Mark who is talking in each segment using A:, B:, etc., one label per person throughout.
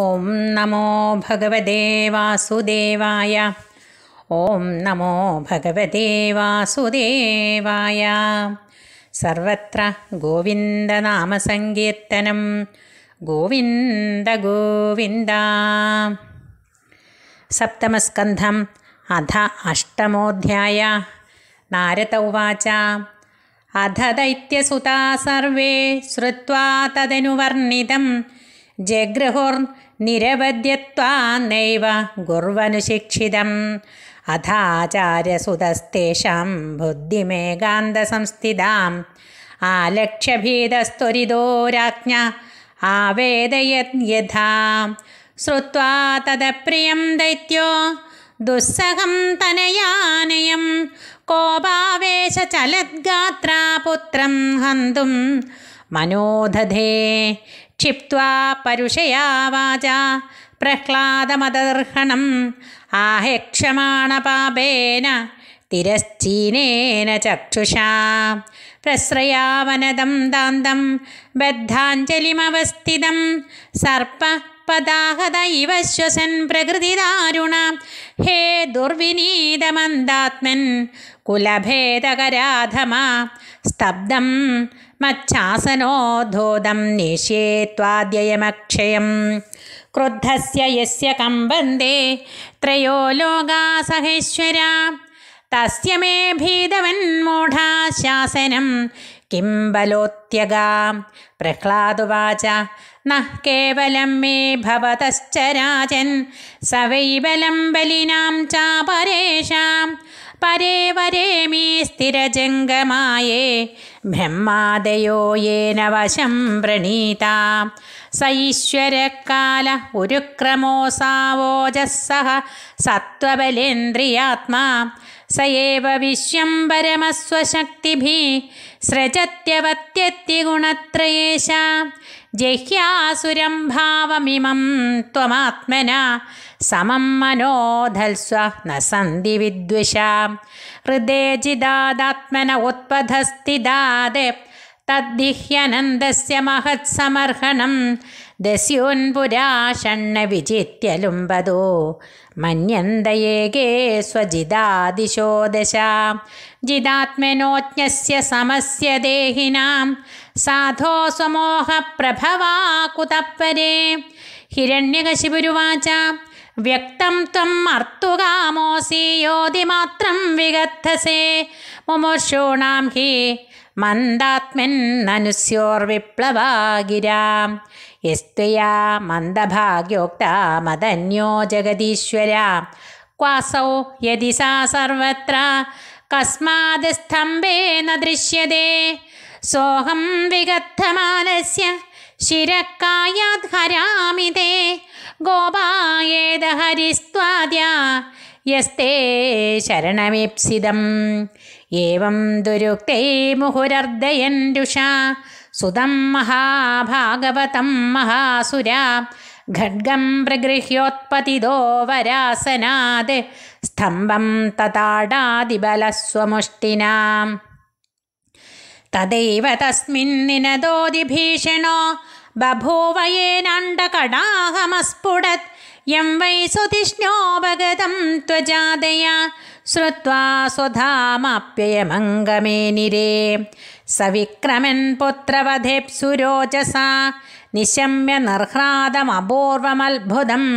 A: ॐ नमो वासुदेवाय ॐ नमो वासुदेवाय सर्वत्र गोविन्दनामसङ्कीर्तनं गोविन्दगोविन्द सप्तमस्कन्धम् अध अष्टमोऽध्याय नारदौ उवाचा अध दैत्यसुता सर्वे श्रुत्वा तदनुवर्णितं जगृहोर्न निरवद्यत्वान्नैव गुर्वनुशिक्षितम् अथाचार्यसुतस्तेषां बुद्धिमेगान्तसंस्थिताम् राज्ञा आवेदयत् यथा श्रुत्वा तदप्रियं दैत्यो दुःसहं तनयानयं कोपावेशचलद्गात्रा पुत्रं हन्तुम् മനോധധേ ക്ഷിപ്വാ പരുഷയാ വാച പ്രഹ്ലാദമദർഹണം ആഹ്യക്ഷമാണ പാപേന തിരശ്ചീനേന ചക്ഷുഷാ പ്രശ്രയാവനദം ദാന്തം ബദ്ധാഞ്ജലിമവസ്ഥിതം സർപ്പ പദാഹത ശ്വസൻ പ്രകൃതി ദാരുണ ഹേ ദുർവിനീതമന്ദാത്മൻ കുലഭേദകരാധമാ स्तब्धं मच्छासनोद्धोदं नेष्येत्त्वाद्ययमक्षयं क्रुद्धस्य यस्य कम्बन्दे त्रयो लोगा सहेश्वरा तस्य मे भीदवन्मूढा शासनं किं बलोत्यगा प्रह्लादुवाच नः केवलं मे भवतश्च राजन् स वै बलिनां चापरेषाम् പരേ വരേ വരേമീ സ്ഥിരജംഗമായേ ബ്രഹ്മാദയോ യേന വശം പ്രണീത സൈശ്വരക്കാല ഒരു ഉരുക്രമോസാവോജസ്സഹ സത്വബലേന്ദ്രിയാത്മാ സയേവ വിശ്വം പരമസ്വശക്തിഭി സ്രജത്യവത്യത്തി ഗുണത്രയേശ जह्यासुरं भावमिमं त्वमात्मना समं मनोधल्स्व न सन्धि सन्धिविद्विषां हृदे जिदात्मन उत्पधस्तिदादे तद्दिह्यनन्दस्य महत्समर्हणं दस्योन्पुरा लुम्बतो स्वजिदादिशो जिदात्मनोज्ञस्य समस्य देहिनां സാധോ സ്വമോഹ പ്രഭവാകുതപ്പരേ ഹിരണ്യകശിപുരുവാച വ്യക്തം ത്വം അർത്തുകാമോസി യോതിമാത്രം വിഗദ്ധസേ മുമുർഷൂണാം ഹി മന്ദാത്മന്നനുസ്യോർവിപ്ലവാഗിരാം യസ്തുയാ മന്ദഭാഗ്യോക്ത മദന്യോ ജഗദീശ്വര ക്വാസൗ യതി സാ സർവത്ര കസ്മാത് സ്തംഭേന ദൃശ്യതേ सोऽहं विगत्थमानस्य हरामि ते गोपायेदहरिस्त्वाद्या यस्ते शरणमीप्सितम् एवं मुहुरर्दयन्डुषा, सुतं महाभागवतं महासुरा घड्गं प्रगृह्योत्पतिदो वरासनात् स्तम्भं तताडादिबलस्वमुष्टिनाम् तदैव तस्मिन् निनदोदिभीषणो येनाण्डकडाहमस्फुटत् यं वै सुधिष्णोऽभगतं त्वजादय श्रुत्वा स्वधामाप्ययमङ्गमे निरे स विक्रमन्पुत्रवधेप्सुरोचसा निशम्य निर्ह्रादमपूर्वमद्भुदम्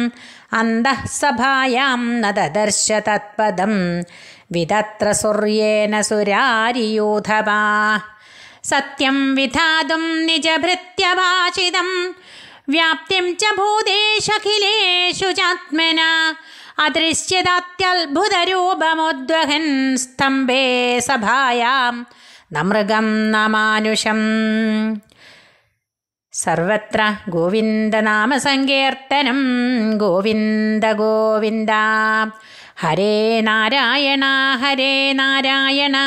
A: सभायां न ददर्श तत्पदं विदत्र सुर्येण सुरारियूधवा സത്യം വിധാതും നിജഭൃത്യഭാഷിതം വ്യാപ്തിം ച ഭൂതേശഖിലേഷു ചാത്മന അദൃശ്യതാത്യത്ഭുതരൂപമുദ്വഹൻ സ്തംഭേ സഭായാം ന മൃഗം ന മാനുഷം സർവത്ര ഗോവിന്ദനാമസങ്കീർത്തനം ഗോവിന്ദ ഗോവിന്ദ ഹരേ നാരായണ ഹരേ നാരായണ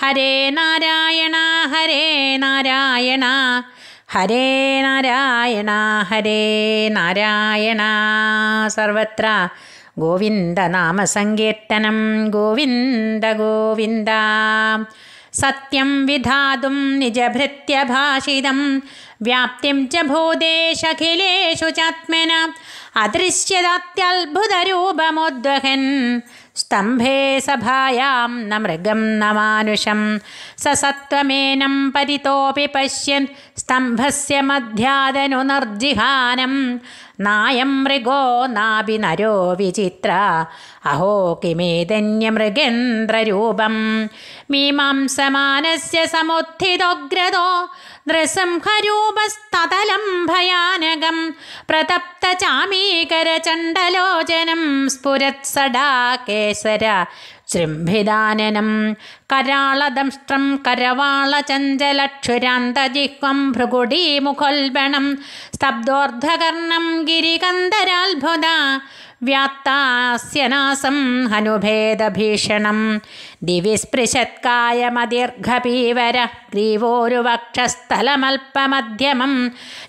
A: हरे नारायण हरे नारायण हरे नारायण हरे नारायण सर्वत्र गोविन्दनामसङ्कीर्तनं गोविन्द गोविन्द सत्यं विधातुं निजभृत्यभाषितं വ്യാപ്തിം ച ഭൂതേഷഖിലേഷു ചാത്മന അദൃശ്യദാത്യത്ഭുതരൂപമുദ്വഹൻ സ്തംഭേ സഭായാം ന മൃഗം ന മാനുഷം സസത്വമേനം പരിതോപി പശ്യൻ സ്തംഭസ്യ മധ്യാദനു നിർജിഹാനം നായം മൃഗോ നാഭി നരോ വിചിത്ര അഹോ കിമേതന്യ മൃഗേന്ദ്രരൂപം മീമാംസമാനസ്യ സമുദ്ധിതോഗ്രതോ നൃസംഹരൂപസ്തലം ഭയാനകം പ്രതപ്തചാമീകരചണ്ഡലോചനം സ്ഫുരത്സടാ കേസര ശൃംഭിദാനനം കരാളദംഷ്ട്രം കരവാളചഞ്ചലക്ഷുരാന്തജിഹ്വം ഭൃഗുടീമുഖോൽബണം സ്തബ്ദോർദ്ധകർണം ഗിരികന്ധരാത്ഭുത വ്യാത്താസ്യനാസം ഹനുഭേദഭീഷണം ദിവിസ്പൃശത്കായമദീർഘപീവര ഗ്രീവോരുവക്ഷസ്ഥലമൽപ്പമധ്യമം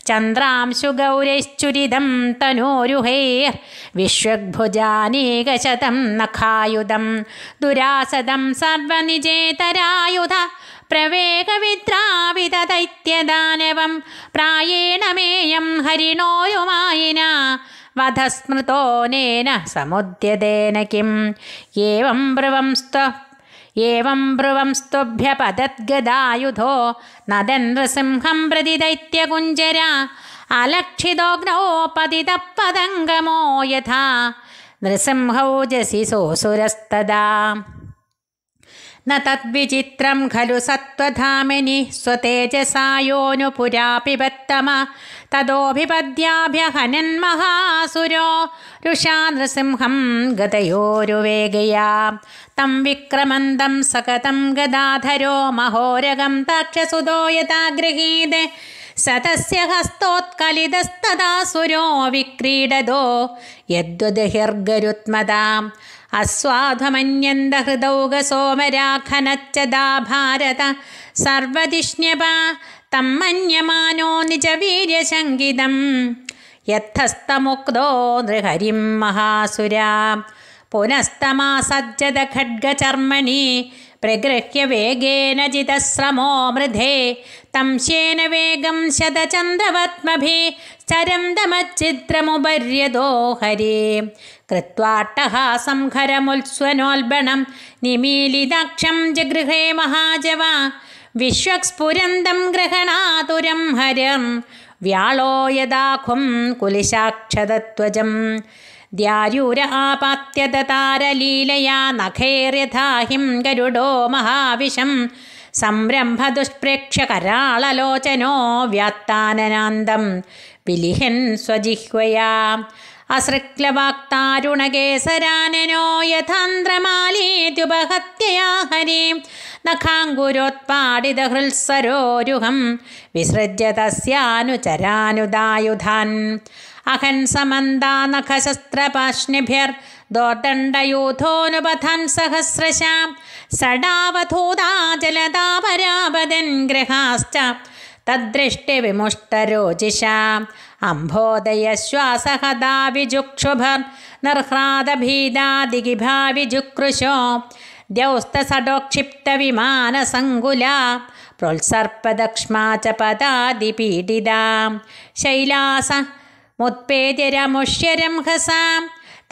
A: ചന്ദ്രാംശുഗൗരൈശ്ചുരിതം തനോരുഹൈർ വിശ്വഗ്ഭുജാനേകശതം നഖായുധം ദുരാസദം സർവനിജേതരായുധ പ്രവേഗവിദ്രാവിതദൈത്യദാനവം പ്രായേണമേയം മേയം ഹരിണോരുമായിന വധസ്മൃതോനേന സമുദ്യതേന കിം ഏവം ബ്രുവംസ്ത ഏവം ഭ്രുവംസ്തുഭ്യപതദ്ഗദായുധോ നദൻൃസിംഹം പ്രതി ദൈത്യകുഞ്ചര അലക്ഷിതോഗ്നോപതിതപതംഗമോ യഥാ നൃസിംഹൗജസി സോസുരസ്തദാ न तद्विचित्रं खलु सत्त्वधामिनि स्वतेजसा योऽनुपुरापिबत्तम तदोऽभिपद्याभ्यहनन्महासुरो रुषा नृसिंहं गतयोरुवेगया तं विक्रमन्दं सकतं गदाधरो महोरगं तक्षसुतो यथा गृहीते स तस्य हस्तोत्कलितस्तदा सुरो विक्रीडदो यद्वदहिर्गरुत्मदाम् അസ്വാധമന്യന്തഹൃദൗഗസോമരാഖനച്ചദാ സർവതിഷ്ണ്യപ തം മന്യമാനോ നിജവീര്യശങ്കിതം യഥസ്തമുക്തോ നൃഹരിം മഹാസുര പുനസ്തമാസജ്ജത ഖഡ്ഗചർമ്മണി പ്രഗൃഹ്യ വേഗേന ജിതശ്രമോ മൃധേ തംശേന വേഗം ശതചന്ദ്രവത്മഭേ ചരം ദമച്ചിത്രമുപര്യതോ ഹരേ കൃത്വാട്ടഹാസം ഖരമുത്സ്വനോൽബണം നിമീലിതാക്ഷം ജഗൃഹേ മഹാജവ വിശ്വസ്ഫുരന്തം ഗ്രഹണാതുരം ഹരം വ്യാളോയദാഖും കുലിശാക്ഷതത്വജം ധ്യായൂര ആപാത്യതാരലീലയാ ഗരുഡോ മഹാവിഷം സംരംഭദുഷ്പ്രേക്ഷകരാളലോചനോ വ്യാത്താനനാന്തം വിലിഹൻ സ്വജിഹ്വയാ അസൃക്ലവാക്താരുണകേസരാനനോ യഥാന്ത്രമാലീത്യുപഹത്യയാ ഹരി നഖാങ്കുരോത്പാടിത ഹൃത്സരോരുഹം വിസൃജ്യ തസ്യാനുചരാനുദായുധാൻ അഹൻ സമന്താനഖശസ്ത്രപാഷ്ണിഭിർ ദോർദണ്ഡയൂഥോനുപഥൻ സഹസ്രശാം സടാവധൂതാ ജലതാ പരാപതൻ ഗൃഹാശ്ച തദ്ദൃഷ്ടിവിമുഷ്ടരോചിഷാം അംഭോദയശ്വാസഹദാ വിജുക്ഷുഭർ നിർഹ്രാദഭീദാദിഗിഭാ വിജുക്രുശോ ദ്യൗസ്തസടോക്ഷിപ്തവിമാനസങ്കുലാ പ്രോത്സർപ്പദക്ഷ്മാ ച പദാതിപീഡിതാം ശൈലാസ मुत्पेजरमुष्यरं हसां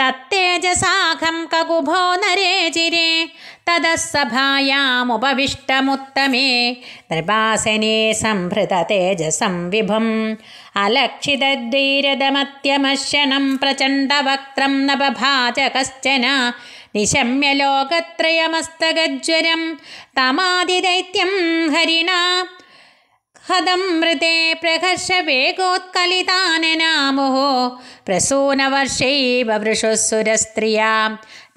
A: ककुभो कगुभो नरेजिरे ततः सभायामुपविष्टमुत्तमे नृभासने संभृत तेजसंविभम् अलक्षितध्वीरदमत्यमशं प्रचण्डवक्त्रं बभाच कश्चन निशम्य तमादिदैत्यं हरिणा हदमृते प्रघर्ष वेगोत्कलिताननामुः प्रसूनवर्षैव वृषुसुरस्त्रिया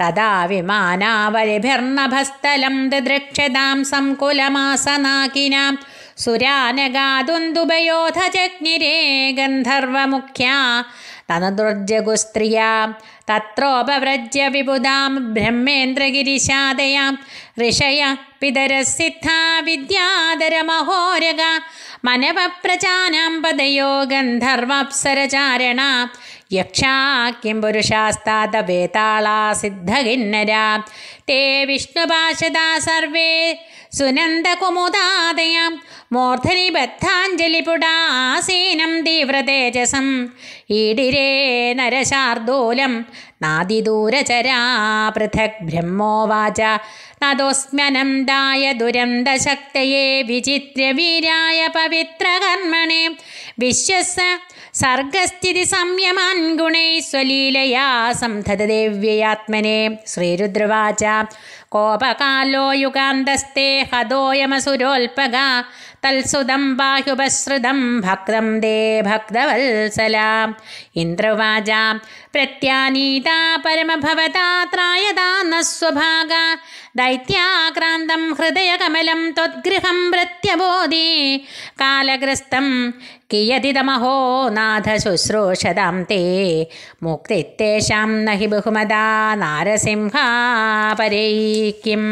A: तदा विमानावलिभिर्नभस्तलं ददृक्षतां सङ्कुलमासनाकिनां सुरानगादुन्दुभयोऽथ जग्निरे गन्धर्वमुख्या तनदुर्जगुस्त्रिया तत्रोपव्रज्य विबुधां ब्रह्मेन्द्रगिरिशादयां ऋषय പിതരസിദ്ധാ വിദ്യാധരമഹോരക മനവപ്രചാനാമ്പതയോ ഗന്ധർവാപ്സരചാരണ യക്ഷാക്കിം പുരുഷാസ്താത വേതാളാ സിദ്ധകിന്നരാ തേ വിഷ്ണുപാശദാ സർവേ സുനന്ദകുമുദാദയാം മൂർധനി ബദ്ധാഞ്ജലിപുടാ ആസീനം തീവ്രതേജസം ഈടിരേ നരശാർദൂലം നാദിദൂരചരാ പൃഥക് ബ്രഹ്മോവാച തതോസ്മ്യനന്ദായ ദുരന്തശക്തയെ വിചിത്രവീരായ പവിത്രകർമ്മണേ വിശ്വസ സർഗസ്ഥിതി സംയമാൻ ഗുണൈ സ്വലീലയാ സംധതദേവ്യയാത്മനെ ശ്രീരുദ്രവാച കോപകാലോ യുഗാന്തസ്തേ ഹതോയമസുരോൽപക തത്സുതം ബാഹ്യുപശ്രുതം ഭക്തം ദേ ഭക്തവത്സല ഇന്ദ്രവാച പ്രത്യാനീതാ പരമഭവതാത്രായതാ നസ്വഭാഗ दैत्याक्रान्तं हृदयकमलं त्वद्गृहं प्रत्यबोधि कालग्रस्तं कियदिदमहो नाथशुश्रूषदां ते मुक्तित्तेषां न हि बहुमदा नारसिंहापरै किं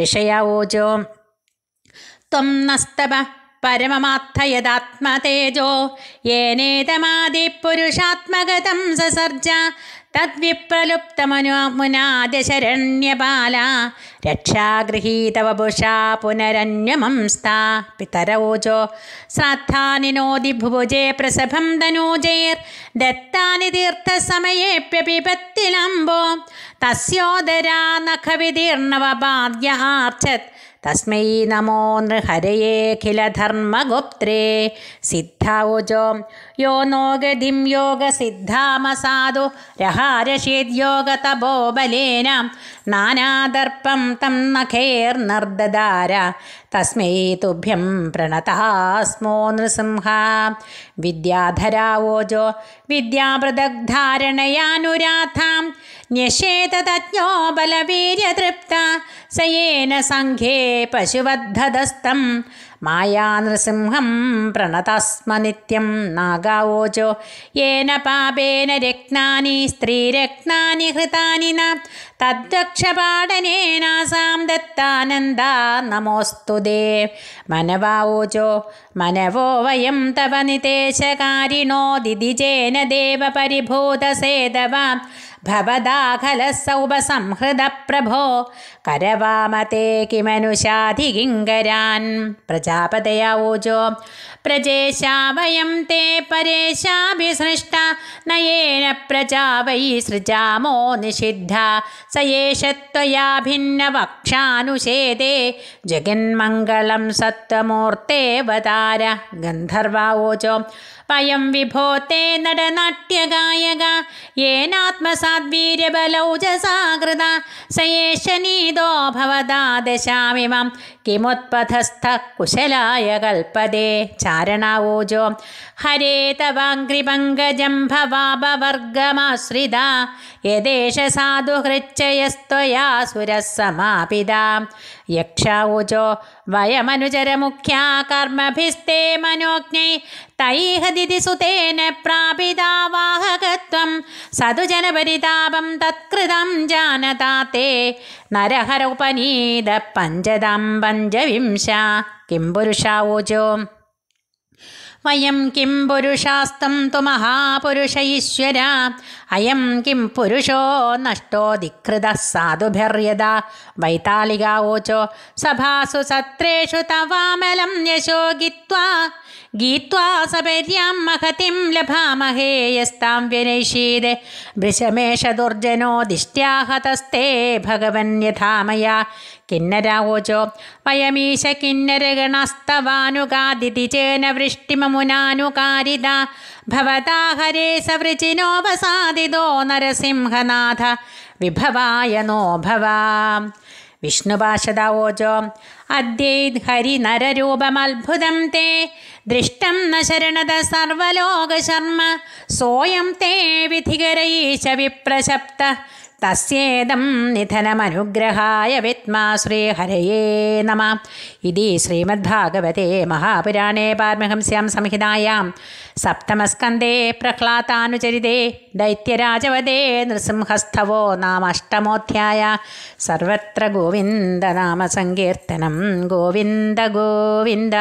A: ऋषय ओजो त्वं नस्तव परममार्थयदात्मतेजो येनेतमादिपुरुषात्मगतं ससर्ज തദ്വിപ്രലുപ്തമനുമുനാദിശരണ്യപാല രക്ഷാഗൃഹീതവപുഷാ പുനരന്യമംസ്ത പിതരൗജോ ശ്രാദ്ധാനിനോതി ഭുഭുജേ പ്രസഭം ധനൂജൈർ ദത്താനി തീർത്ഥസമയേപ്യപിപത്തിലംബോ തസ്യോദരാ നഖവിതീർണവ ആർച്ചത് തസ്മൈ നമോ നൃഹരയേഖിലധർമ്മഗോപ്ത്രേ സിദ്ധാവുജോ യോ നോ ഗതിം യോഗ നോഗതിം യോഗസിദ്ധാമസാധു രഹാരഷേദ്യോഗതപോബലേന നാനാദർപ്പം തം നഖേർനർദദാര തസ്മൈ തുഭ്യം പ്രണതാസ്മോ നൃസിംഹ വിദ്യാധരാവോജോ വിദ്യാപൃഥഗ്ധാരണയാനുരാധാം न्यषेत बलवीर्यतृप्ता स येन सङ्घे पशुवद्धदस्तं मायानृसिंहं प्रणतास्म नित्यं नागावोजो येन पापेन रक्नानि स्त्रीरक्नानि हृतानि न तद्दक्षपाडनेनासां दत्तानन्दा नमोऽस्तु दे मनवाओजो मनवो वयं तव दिदिजेन देवपरिभूतसेदवा ഭവദാഖലസൗപസംഹൃതപ്രഭോ കരവാമതേ കിമനുഷാധികിങ്കരാൻ പ്രജാപതയാവോചോ प्रजेशा वयं ते परेशाभिसृष्टा न येन प्रजा वै सृजामो निषिद्धा स एष त्वया भिन्नवक्षानुषेदे जगन्मङ्गलं सत्त्वमूर्तेऽवतार गन्धर्वावोचो पयं विभो ते नडनाट्यगायगा येनात्मसाद्वीर्यबलौ च स एष निदो किमुत्पथस्थ कुशलाय कल्पदे കാരണാവോജോ ഹരേ തവാഗ്രിപങ്കജം ഭവാപവർഗമാശ്രിത യദേശ സാധു ഹൃച്ചയസ്ത്വയാ സുരസമാപിത യക്ഷാവോജോ വയമനുചരമുഖ്യാ കർമ്മഭിസ്തേ മനോജ്ഞൈ തൈഹദിതി സുതേന പ്രാപിതാ വാഹകത്വം സതുജനപരിതാപം തത്കൃതം ജാനതാ തേ നരഹരോപനീത പഞ്ചതാം പഞ്ചവിംശ കിംപുരുഷാവോജോ वयं किं पुरुषास्तं तु महापुरुषैश्वर्या अयं किं पुरुषो नष्टो धिक्कृतः साधुभिर्यदा वैतालिका वोचो सभासु सत्रेषु तवामलं ഗീത്വാ സപര്യാം മഹതിം ലഭാമഹേ വ്യനൈഷീത് വൃഷമേഷ ദുർജനോ ദിഷ്ട്യാഹതസ്തേ ഭഗവന്യഥാമയാ കിന്നരാവോചോ വയമീശ കിന്നരഗണസ്തവാനുകാതിഥി ചേന വൃഷ്ടിമമുനാനുകാരിത ഭവതാ സവൃചിനോപസാദിതോ നരസിംഹനാഥ വിഭവായ നോ ഭവാം വിഷ്ണുപാശതാവോചോ അദ്യൈത് ഹരിനരൂപമത്ഭുതം തേ ദൃഷ്ടം ന ശരണത സർവലോകശർമ്മ സോയം തേ വിധികരയീശ വിപ്രശബ്ദ തസ്യേദം നിധനമനുഗ്രഹായ വിത്മാ ശ്രീഹരയേ നമ ഇതി ശ്രീമദ്ഭാഗവതേ മഹാപുരാണേ പാർമഹംസ്യാം സംഹിതായാം സപ്തമസ്കന്ധേ പ്രഹ്ലാതാനുചരിതേ ദൈത്യരാജവതേ നൃസിംഹസ്ഥവോ നാം അഷ്ടമോധ്യായ സർവത്ര ഗോവിന്ദനാമസങ്കീർത്തനം ഗോവിന്ദ ഗോവിന്ദ